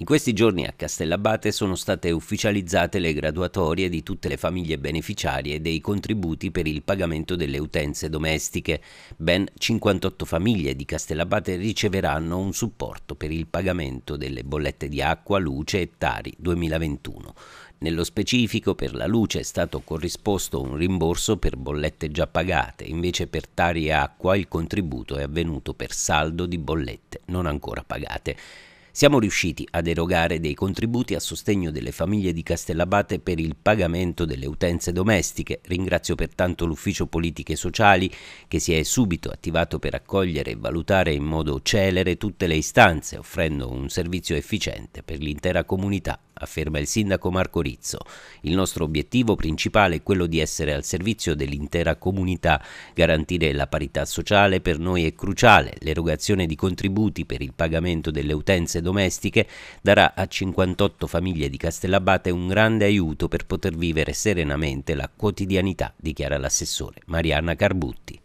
In questi giorni a Castellabate sono state ufficializzate le graduatorie di tutte le famiglie beneficiarie dei contributi per il pagamento delle utenze domestiche. Ben 58 famiglie di Castellabate riceveranno un supporto per il pagamento delle bollette di acqua, luce e tari 2021. Nello specifico per la luce è stato corrisposto un rimborso per bollette già pagate, invece per tari e acqua il contributo è avvenuto per saldo di bollette non ancora pagate. Siamo riusciti ad erogare dei contributi a sostegno delle famiglie di Castellabate per il pagamento delle utenze domestiche. Ringrazio pertanto l'Ufficio Politiche Sociali che si è subito attivato per accogliere e valutare in modo celere tutte le istanze, offrendo un servizio efficiente per l'intera comunità afferma il sindaco Marco Rizzo. Il nostro obiettivo principale è quello di essere al servizio dell'intera comunità. Garantire la parità sociale per noi è cruciale. L'erogazione di contributi per il pagamento delle utenze domestiche darà a 58 famiglie di Castellabate un grande aiuto per poter vivere serenamente la quotidianità, dichiara l'assessore Mariana Carbutti.